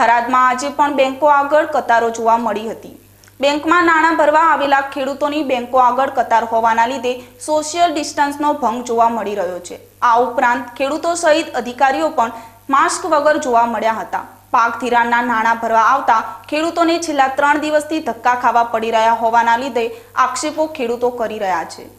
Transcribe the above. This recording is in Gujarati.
થરાદમાં આજે પણ બેંકો આગળ કતારો જોવા મળી હતી બેંકમાં નાણાં ભરવા આવેલા ખેડૂતોની બેંકો આગળ કતાર હોવાના લીધે સોશિયલ ડિસ્ટન્સનો ભંગ જોવા મળી રહ્યો છે આ ઉપરાંત ખેડૂતો સહિત અધિકારીઓ પણ માસ્ક વગર જોવા મળ્યા હતા પાક ધિરાણના નાણાં ભરવા આવતા ખેડૂતોને છેલ્લા ત્રણ દિવસથી ધક્કા ખાવા પડી રહ્યા હોવાના લીધે આક્ષેપો ખેડૂતો કરી રહ્યા છે